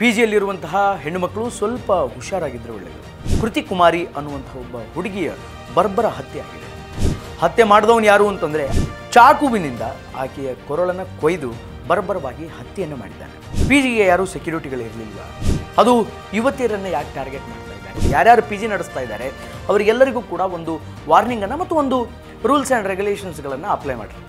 P ಜಿಯಲ್ಲಿರುವಂತಹ ಹೆಣ್ಣುಮಕ್ಕಳು ಸ್ವಲ್ಪ ಹುಷಾರಾಗಿದ್ದರೆ ಒಳ್ಳೆಯದು ಕೃತಿ ಕುಮಾರಿ ಅನ್ನುವಂಥ ಒಬ್ಬ ಹುಡುಗಿಯ ಬರ್ಬರ ಹತ್ಯೆ ಆಗಿದೆ ಹತ್ಯೆ ಮಾಡಿದವನು ಯಾರು ಅಂತಂದರೆ ಚಾಕುವಿನಿಂದ ಆಕೆಯ ಕೊರಳನ್ನು ಕೊಯ್ದು ಬರ್ಬರವಾಗಿ ಹತ್ಯೆಯನ್ನು ಮಾಡಿದ್ದಾನೆ ಪಿ ಜಿಗೆ ಯಾರೂ ಇರಲಿಲ್ಲ ಅದು ಯುವತಿಯರನ್ನು ಯಾಕೆ ಟಾರ್ಗೆಟ್ ಮಾಡ್ತಾ ಇದ್ದಾರೆ ಯಾರ್ಯಾರು ಪಿ ಜಿ ನಡೆಸ್ತಾ ಇದ್ದಾರೆ ಅವರಿಗೆಲ್ಲರಿಗೂ ಕೂಡ ಒಂದು ವಾರ್ನಿಂಗನ್ನು ಮತ್ತು ಒಂದು ರೂಲ್ಸ್ ಆ್ಯಂಡ್ ರೆಗ್ಯುಲೇಷನ್ಸ್ಗಳನ್ನು ಅಪ್ಲೈ ಮಾಡಿರ್ತಾರೆ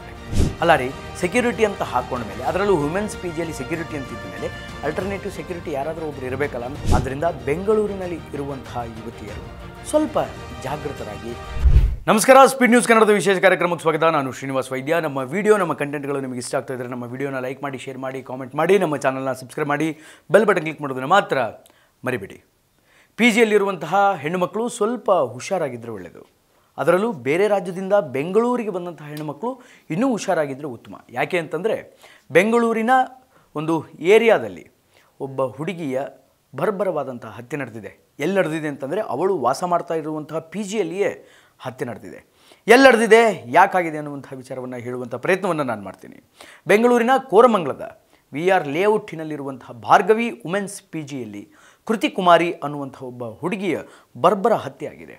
ಅಲ್ಲ ರೀ ಸೆಕ್ಯೂರಿಟಿ ಅಂತ ಹಾಕೊಂಡ ಮೇಲೆ ಅದರಲ್ಲೂ ವುಮೆನ್ಸ್ ಪಿ ಜಿಯಲ್ಲಿ ಸೆಕ್ಯೂರಿಟಿ ಇದ್ದ ಮೇಲೆ ಅಲ್ಟರ್ನೇಟಿವ್ ಸೆಕ್ಯೂರಿಟಿ ಯಾರಾದರೂ ಒಬ್ರು ಇರಬೇಕಲ್ಲ ಆದ್ದರಿಂದ ಬೆಂಗಳೂರಿನಲ್ಲಿ ಇರುವಂತಹ ಯುವತಿಯರು ಸ್ವಲ್ಪ ಜಾಗೃತರಾಗಿ ನಮಸ್ಕಾರ ಸ್ಪೀಡ್ ನ್ಯೂಸ್ ಕನ್ನಡದ ವಿಶೇಷ ಕಾರ್ಯಕ್ರಮಕ್ಕೆ ಸ್ವಾಗತ ನಾನು ಶ್ರೀನಿವಾಸ್ ವೈದ್ಯ ನಮ್ಮ ವಿಡಿಯೋ ನಮ್ಮ ಕಂಟೆಂಟ್ಗಳು ನಿಮಗೆ ಇಷ್ಟ ಆಗ್ತಾ ಇದ್ದರೆ ನಮ್ಮ ವಿಡಿಯೋನ ಲೈಕ್ ಮಾಡಿ ಶೇರ್ ಮಾಡಿ ಕಾಮೆಂಟ್ ಮಾಡಿ ನಮ್ಮ ಚಾನಲ್ನ ಸಬ್ಸ್ಕ್ರೈಬ್ ಮಾಡಿ ಬೆಲ್ ಬಟನ್ ಕ್ಲಿಕ್ ಮಾಡೋದನ್ನು ಮಾತ್ರ ಮರಿಬೇಡಿ ಪಿ ಜಿಯಲ್ಲಿರುವಂತಹ ಹೆಣ್ಣುಮಕ್ಕಳು ಸ್ವಲ್ಪ ಹುಷಾರಾಗಿದ್ದರೆ ಒಳ್ಳೆಯದು ಅದರಲ್ಲೂ ಬೇರೆ ರಾಜ್ಯದಿಂದ ಬೆಂಗಳೂರಿಗೆ ಬಂದಂಥ ಹೆಣ್ಣುಮಕ್ಕಳು ಇನ್ನೂ ಹುಷಾರಾಗಿದ್ದರೆ ಉತ್ತಮ ಯಾಕೆ ಅಂತಂದರೆ ಬೆಂಗಳೂರಿನ ಒಂದು ಏರಿಯಾದಲ್ಲಿ ಒಬ್ಬ ಹುಡುಗಿಯ ಬರ್ಬರವಾದಂಥ ಹತ್ಯೆ ನಡೆದಿದೆ ಎಲ್ಲಿ ನಡೆದಿದೆ ಅಂತಂದರೆ ಅವಳು ವಾಸ ಮಾಡ್ತಾ ಇರುವಂತಹ ಪಿ ಜಿಯಲ್ಲಿಯೇ ಹತ್ಯೆ ನಡೆದಿದೆ ಎಲ್ಲಿ ನಡೆದಿದೆ ಯಾಕಾಗಿದೆ ಅನ್ನುವಂಥ ವಿಚಾರವನ್ನು ಹೇಳುವಂಥ ಪ್ರಯತ್ನವನ್ನು ನಾನು ಮಾಡ್ತೀನಿ ಬೆಂಗಳೂರಿನ ಕೋರಮಂಗಲದ ವಿ ಆರ್ ಲೇಔಟ್ನಲ್ಲಿರುವಂತಹ ಭಾರ್ಗವಿ ಉಮೆನ್ಸ್ ಪಿ ಜಿಯಲ್ಲಿ ಕೃತಿ ಕುಮಾರಿ ಅನ್ನುವಂಥ ಒಬ್ಬ ಹುಡುಗಿಯ ಬರ್ಬರ ಹತ್ಯೆ ಆಗಿದೆ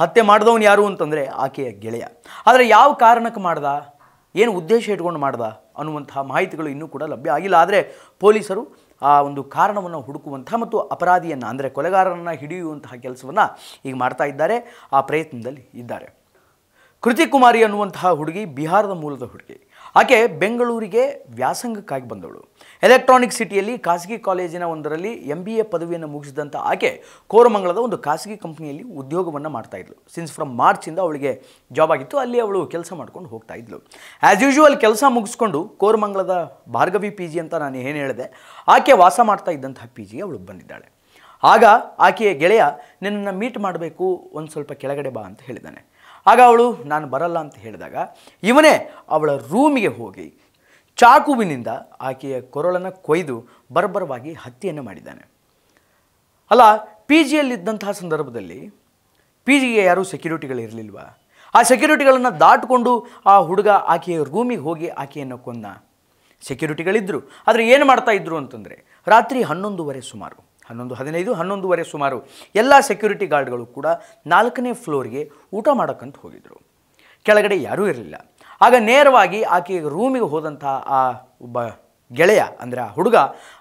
ಹತ್ಯೆ ಮಾಡಿದವನು ಯಾರು ಅಂತಂದರೆ ಆಕೆಯ ಗೆಳೆಯ ಆದರೆ ಯಾವ ಕಾರಣಕ್ಕೆ ಮಾಡ್ದ ಏನು ಉದ್ದೇಶ ಇಟ್ಕೊಂಡು ಮಾಡ್ದ ಅನ್ನುವಂತಹ ಮಾಹಿತಿಗಳು ಇನ್ನೂ ಕೂಡ ಲಭ್ಯ ಆಗಿಲ್ಲ ಆದರೆ ಪೊಲೀಸರು ಆ ಒಂದು ಕಾರಣವನ್ನು ಹುಡುಕುವಂಥ ಮತ್ತು ಅಪರಾಧಿಯನ್ನು ಅಂದರೆ ಕೊಲೆಗಾರರನ್ನು ಹಿಡಿಯುವಂತಹ ಕೆಲಸವನ್ನು ಈಗ ಮಾಡ್ತಾ ಇದ್ದಾರೆ ಆ ಪ್ರಯತ್ನದಲ್ಲಿ ಇದ್ದಾರೆ ಕೃತಿ ಅನ್ನುವಂತಹ ಹುಡುಗಿ ಬಿಹಾರದ ಮೂಲದ ಹುಡುಗಿ ಆಕೆ ಬೆಂಗಳೂರಿಗೆ ವ್ಯಾಸಂಗಕ್ಕಾಗಿ ಬಂದವಳು ಎಲೆಕ್ಟ್ರಾನಿಕ್ ಸಿಟಿಯಲ್ಲಿ ಖಾಸಗಿ ಕಾಲೇಜಿನ ಒಂದರಲ್ಲಿ ಎಂ ಬಿ ಎ ಪದವಿಯನ್ನು ಮುಗಿಸಿದಂಥ ಆಕೆ ಕೋರಮಂಗಲದ ಒಂದು ಖಾಸಗಿ ಕಂಪ್ನಿಯಲ್ಲಿ ಉದ್ಯೋಗವನ್ನು ಮಾಡ್ತಾ ಇದ್ಲು ಸಿನ್ಸ್ ಫ್ರಮ್ ಮಾರ್ಚಿಂದ ಅವಳಿಗೆ ಜಾಬ್ ಆಗಿತ್ತು ಅಲ್ಲಿ ಅವಳು ಕೆಲಸ ಮಾಡ್ಕೊಂಡು ಹೋಗ್ತಾ ಇದ್ಲು ಆ್ಯಸ್ ಯೂಶುವಲ್ ಕೆಲಸ ಮುಗಿಸ್ಕೊಂಡು ಕೋರಮಂಗಲದ ಭಾರ್ಗವಿ ಪಿ ಜಿ ಅಂತ ನಾನು ಏನು ಹೇಳಿದೆ ಆಕೆ ವಾಸ ಮಾಡ್ತಾ ಇದ್ದಂತಹ ಪಿ ಜಿಗೆ ಅವಳು ಬಂದಿದ್ದಾಳೆ ಆಗ ಆಕೆಯ ಗೆಳೆಯ ನಿನ್ನನ್ನು ಮೀಟ್ ಮಾಡಬೇಕು ಒಂದು ಸ್ವಲ್ಪ ಕೆಳಗಡೆ ಬಾ ಅಂತ ಹೇಳಿದ್ದಾನೆ ಆಗ ಅವಳು ನಾನು ಬರಲ್ಲ ಅಂತ ಹೇಳಿದಾಗ ಇವನೇ ಅವಳ ರೂಮಿಗೆ ಹೋಗಿ ಚಾಕುವಿನಿಂದ ಆಕೆಯ ಕೊರಳನ್ನು ಕೊಯ್ದು ಬರ್ಬರವಾಗಿ ಹತ್ಯೆಯನ್ನು ಮಾಡಿದ್ದಾನೆ ಅಲ್ಲ ಪಿ ಜಿಯಲ್ಲಿದ್ದಂತಹ ಸಂದರ್ಭದಲ್ಲಿ ಪಿ ಜಿಗೆ ಯಾರೂ ಸೆಕ್ಯೂರಿಟಿಗಳು ಇರಲಿಲ್ವ ಆ ಸೆಕ್ಯೂರಿಟಿಗಳನ್ನು ದಾಟಿಕೊಂಡು ಆ ಹುಡುಗ ಆಕೆಯ ರೂಮಿಗೆ ಹೋಗಿ ಆಕೆಯನ್ನು ಕೊಂದ ಸೆಕ್ಯೂರಿಟಿಗಳಿದ್ದರು ಆದರೆ ಏನು ಮಾಡ್ತಾ ಇದ್ದರು ಅಂತಂದರೆ ರಾತ್ರಿ ಹನ್ನೊಂದುವರೆ ಸುಮಾರು ಹನ್ನೊಂದು ಹದಿನೈದು ಹನ್ನೊಂದುವರೆ ಸುಮಾರು ಎಲ್ಲ ಸೆಕ್ಯೂರಿಟಿ ಗಾರ್ಡ್ಗಳು ಕೂಡ ನಾಲ್ಕನೇ ಫ್ಲೋರ್ಗೆ ಊಟ ಮಾಡೋಕ್ಕಂತ ಹೋಗಿದ್ದರು ಕೆಳಗಡೆ ಯಾರೂ ಇರಲಿಲ್ಲ ಆಗ ನೇರವಾಗಿ ಆಕೆಯ ರೂಮಿಗೆ ಹೋದಂತಹ ಆ ಒಬ್ಬ ಗೆಳೆಯ ಅಂದರೆ ಆ ಹುಡುಗ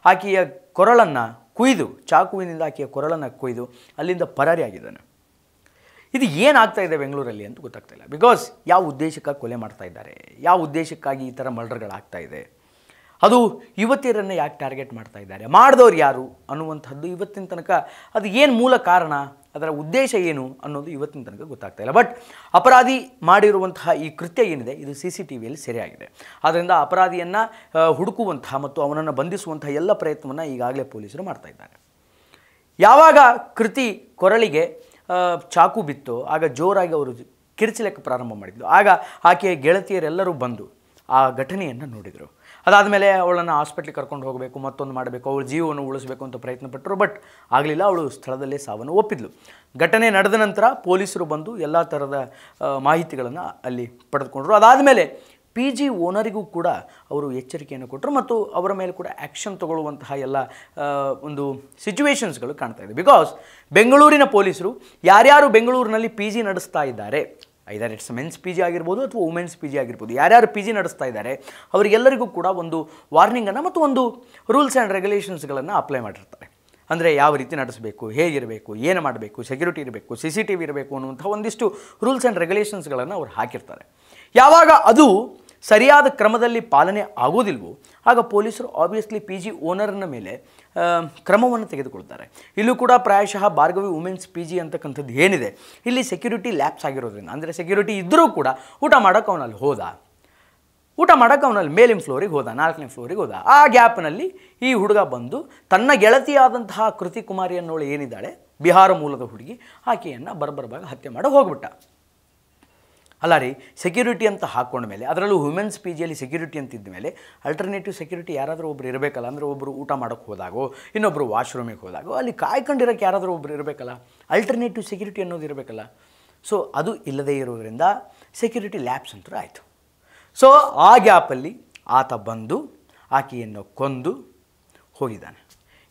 ಆಕೆಯ ಕೊರಳನ್ನು ಕುಯ್ದು ಚಾಕುವಿನಿಂದ ಆಕೆಯ ಕೊರಳನ್ನು ಕೊಯ್ದು ಅಲ್ಲಿಂದ ಪರಾರಿಯಾಗಿದ್ದಾನೆ ಇದು ಏನಾಗ್ತಾ ಇದೆ ಬೆಂಗಳೂರಲ್ಲಿ ಅಂತ ಗೊತ್ತಾಗ್ತಾ ಇಲ್ಲ ಬಿಕಾಸ್ ಯಾವ ಉದ್ದೇಶಕ್ಕಾಗಿ ಕೊಲೆ ಮಾಡ್ತಾ ಇದ್ದಾರೆ ಯಾವ ಉದ್ದೇಶಕ್ಕಾಗಿ ಈ ಥರ ಮರ್ಡರ್ಗಳಾಗ್ತಾ ಇದೆ ಅದು ಯುವತಿಯರನ್ನು ಯಾಕೆ ಟಾರ್ಗೆಟ್ ಮಾಡ್ತಾ ಇದ್ದಾರೆ ಮಾಡಿದವ್ರು ಯಾರು ಅನ್ನುವಂಥದ್ದು ಇವತ್ತಿನ ತನಕ ಅದು ಏನು ಮೂಲ ಕಾರಣ ಅದರ ಉದ್ದೇಶ ಏನು ಅನ್ನೋದು ಇವತ್ತಿನ ತನಕ ಗೊತ್ತಾಗ್ತಾ ಇಲ್ಲ ಬಟ್ ಅಪರಾಧಿ ಮಾಡಿರುವಂತಹ ಈ ಕೃತ್ಯ ಏನಿದೆ ಇದು ಸಿ ಸಿ ಟಿ ವಿಯಲ್ಲಿ ಸೆರೆಯಾಗಿದೆ ಆದ್ದರಿಂದ ಅಪರಾಧಿಯನ್ನು ಹುಡುಕುವಂತಹ ಮತ್ತು ಅವನನ್ನು ಬಂಧಿಸುವಂಥ ಎಲ್ಲ ಪ್ರಯತ್ನವನ್ನು ಈಗಾಗಲೇ ಪೊಲೀಸರು ಮಾಡ್ತಾ ಇದ್ದಾರೆ ಯಾವಾಗ ಕೃತಿ ಕೊರಳಿಗೆ ಚಾಕು ಬಿತ್ತು ಆಗ ಜೋರಾಗಿ ಅವರು ಕಿರಿಚಲಿಕ್ಕೆ ಪ್ರಾರಂಭ ಮಾಡಿದ್ದು ಆಗ ಆಕೆಯ ಗೆಳತಿಯರೆಲ್ಲರೂ ಬಂದು ಆ ಘಟನೆಯನ್ನು ನೋಡಿದರು ಅದಾದಮೇಲೆ ಅವಳನ್ನು ಹಾಸ್ಪಿಟ್ಲಿಗೆ ಕರ್ಕೊಂಡು ಹೋಗಬೇಕು ಮತ್ತೊಂದು ಮಾಡಬೇಕು ಅವಳ ಜೀವವನ್ನು ಉಳಿಸಬೇಕು ಅಂತ ಪ್ರಯತ್ನ ಪಟ್ಟರು ಬಟ್ ಆಗಲಿಲ್ಲ ಅವಳು ಸ್ಥಳದಲ್ಲೇ ಸಾವನ್ನು ಒಪ್ಪಿದ್ಲು ಘಟನೆ ನಡೆದ ನಂತರ ಪೊಲೀಸರು ಬಂದು ಎಲ್ಲ ಥರದ ಮಾಹಿತಿಗಳನ್ನು ಅಲ್ಲಿ ಪಡೆದುಕೊಂಡರು ಅದಾದಮೇಲೆ ಪಿ ಜಿ ಓನರಿಗೂ ಕೂಡ ಅವರು ಎಚ್ಚರಿಕೆಯನ್ನು ಕೊಟ್ಟರು ಮತ್ತು ಅವರ ಮೇಲೆ ಕೂಡ ಆ್ಯಕ್ಷನ್ ತಗೊಳ್ಳುವಂತಹ ಎಲ್ಲ ಒಂದು ಸಿಚುವೇಷನ್ಸ್ಗಳು ಕಾಣ್ತಾ ಇದೆ ಬಿಕಾಸ್ ಬೆಂಗಳೂರಿನ ಪೊಲೀಸರು ಯಾರ್ಯಾರು ಬೆಂಗಳೂರಿನಲ್ಲಿ ಪಿ ಜಿ ನಡೆಸ್ತಾ ಇದ್ದಾರೆ either it's men's P G ಆಗಿರ್ಬೋದು ಅಥವಾ ವುಮೆನ್ಸ್ ಪಿ ಜಿ ಆಗಿರ್ಬೋದು ಯಾರ್ಯಾರು ಪಿ ಜಿ ನಡೆಸ್ತಾ ಇದ್ದಾರೆ ಅವರಿಗೆಲ್ಲರಿಗೂ ಕೂಡ ಒಂದು ವಾರ್ನಿಂಗನ್ನು ಮತ್ತು ಒಂದು ರೂಲ್ಸ್ ಆ್ಯಂಡ್ ರೆಗ್ಯುಲೇಷನ್ಸ್ಗಳನ್ನು ಅಪ್ಲೈ ಮಾಡಿರ್ತಾರೆ ಅಂದರೆ ಯಾವ ರೀತಿ ನಡೆಸಬೇಕು ಹೇಗಿರಬೇಕು ಏನು ಮಾಡಬೇಕು ಸೆಕ್ಯೂರಿಟಿ ಇರಬೇಕು ಸಿ ಸಿ ಟಿ ವಿ ಇರಬೇಕು ಅನ್ನುವಂಥ ಒಂದಿಷ್ಟು ರೂಲ್ಸ್ ಆ್ಯಂಡ್ ರೆಗ್ಯುಲೇಷನ್ಸ್ಗಳನ್ನು ಅವ್ರು ಹಾಕಿರ್ತಾರೆ ಯಾವಾಗ ಅದು ಸರಿಯಾದ ಕ್ರಮದಲ್ಲಿ ಪಾಲನೆ ಆಗೋದಿಲ್ವೋ ಆಗ ಪೊಲೀಸರು ಆಬ್ವಿಯಸ್ಲಿ ಪಿ ಜಿ ಓನರ್ನ ಮೇಲೆ ಕ್ರಮವನ್ನು ತೆಗೆದುಕೊಳ್ತಾರೆ ಇಲ್ಲೂ ಕೂಡ ಪ್ರಾಯಶಃ ಭಾರ್ಗವಿ ವುಮೆನ್ಸ್ ಪಿ ಜಿ ಅಂತಕ್ಕಂಥದ್ದು ಏನಿದೆ ಇಲ್ಲಿ ಸೆಕ್ಯೂರಿಟಿ ಲ್ಯಾಪ್ಸ್ ಆಗಿರೋದ್ರಿಂದ ಅಂದರೆ ಸೆಕ್ಯೂರಿಟಿ ಇದ್ದರೂ ಕೂಡ ಊಟ ಮಾಡೋಕ್ಕೆ ಅವನಲ್ಲಿ ಹೋದ ಊಟ ಮಾಡೋಕೆ ಅವನಲ್ಲಿ ಮೇಲಿನ ಫ್ಲೋರಿಗೆ ಹೋದ ನಾಲ್ಕನೇ ಫ್ಲೋರಿಗೆ ಹೋದ ಆ ಗ್ಯಾಪ್ನಲ್ಲಿ ಈ ಹುಡುಗ ಬಂದು ತನ್ನ ಗೆಳತಿಯಾದಂತಹ ಕೃತಿ ಕುಮಾರಿ ಅನ್ನೋಳು ಏನಿದ್ದಾಳೆ ಬಿಹಾರ ಮೂಲದ ಹುಡುಗಿ ಆಕೆಯನ್ನು ಬರಬರ್ಬಾಗ ಹತ್ಯೆ ಮಾಡೋ ಹೋಗ್ಬಿಟ್ಟ ಅಲ್ಲ ರೀ ಸೆಕ್ಯೂರಿಟಿ ಅಂತ ಮೇಲೆ ಅದರಲ್ಲೂ ವುಮೆನ್ಸ್ ಪಿ ಜಿಯಲ್ಲಿ ಸೆಕ್ಯೂರಿಟಿ ಅಂತಿದ್ದ ಮೇಲೆ ಅಲ್ಟರ್ನೇಟಿವ್ ಸೆಕ್ಯೂರಿಟಿ ಯಾರಾದರೂ ಒಬ್ರು ಇರಬೇಕಲ್ಲ ಅಂದರೆ ಒಬ್ಬರು ಊಟ ಮಾಡೋಕ್ಕೆ ಹೋದಾಗೋ ಇನ್ನೊಬ್ಬರು ವಾಶ್ರೂಮಿಗೆ ಹೋದಾಗೋ ಅಲ್ಲಿ ಕಾಯ್ಕೊಂಡಿರೋಕ್ಕೆ ಯಾರಾದರೂ ಒಬ್ರು ಇರಬೇಕಲ್ಲ ಅಲ್ಟರ್ನೇಟಿವ್ ಸೆಕ್ಯೂರಿಟಿ ಅನ್ನೋದು ಇರಬೇಕಲ್ಲ ಸೊ ಅದು ಇಲ್ಲದೇ ಇರೋದರಿಂದ ಸೆಕ್ಯೂರಿಟಿ ಲ್ಯಾಬ್ಸ್ ಅಂತೂ ಆಯಿತು ಸೊ ಆ ಗ್ಯಾಪಲ್ಲಿ ಆತ ಬಂದು ಆಕೆಯನ್ನು ಕೊಂದು ಹೋಗಿದ್ದಾನೆ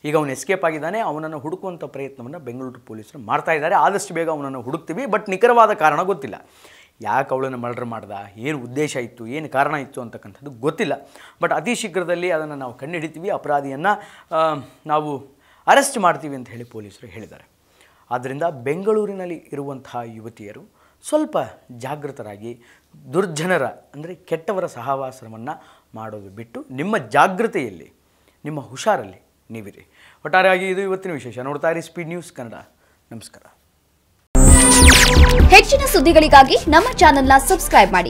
ಈಗ ಅವನು ಎಸ್ಕೇಪ್ ಆಗಿದ್ದಾನೆ ಅವನನ್ನು ಹುಡುಕುವಂಥ ಪ್ರಯತ್ನವನ್ನು ಬೆಂಗಳೂರು ಪೊಲೀಸರು ಮಾಡ್ತಾ ಇದ್ದಾರೆ ಆದಷ್ಟು ಬೇಗ ಅವನನ್ನು ಹುಡುಕ್ತೀವಿ ಬಟ್ ನಿಖರವಾದ ಕಾರಣ ಗೊತ್ತಿಲ್ಲ ಯಾಕೆ ಅವಳನ್ನು ಮರ್ಡ್ರ್ ಮಾಡ್ದ ಏನು ಉದ್ದೇಶ ಇತ್ತು ಏನು ಕಾರಣ ಇತ್ತು ಅಂತಕ್ಕಂಥದ್ದು ಗೊತ್ತಿಲ್ಲ ಬಟ್ ಅತಿ ಶೀಘ್ರದಲ್ಲಿ ಅದನ್ನು ನಾವು ಕಂಡುಹಿಡಿತೀವಿ ಅಪರಾಧಿಯನ್ನು ನಾವು ಅರೆಸ್ಟ್ ಮಾಡ್ತೀವಿ ಅಂತ ಹೇಳಿ ಪೊಲೀಸರು ಹೇಳಿದ್ದಾರೆ ಆದ್ದರಿಂದ ಬೆಂಗಳೂರಿನಲ್ಲಿ ಇರುವಂತಹ ಯುವತಿಯರು ಸ್ವಲ್ಪ ಜಾಗೃತರಾಗಿ ದುರ್ಜನರ ಅಂದರೆ ಕೆಟ್ಟವರ ಸಹವಾಸವನ್ನು ಮಾಡೋದು ಬಿಟ್ಟು ನಿಮ್ಮ ಜಾಗೃತೆಯಲ್ಲಿ ನಿಮ್ಮ ಹುಷಾರಲ್ಲಿ ನೀವಿರಿ ಒಟ್ಟಾರೆಯಾಗಿ ಇದು ಇವತ್ತಿನ ವಿಶೇಷ ನೋಡ್ತಾ ಇರಿ ಸ್ಪೀಡ್ ನ್ಯೂಸ್ ಕನ್ನಡ ನಮಸ್ಕಾರ ಹೆಚ್ಚಿನ ಸುದ್ದಿಗಳಿಗಾಗಿ ನಮ್ಮ ಚಾನೆಲ್ನ ಸಬ್ಸ್ಕ್ರೈಬ್ ಮಾಡಿ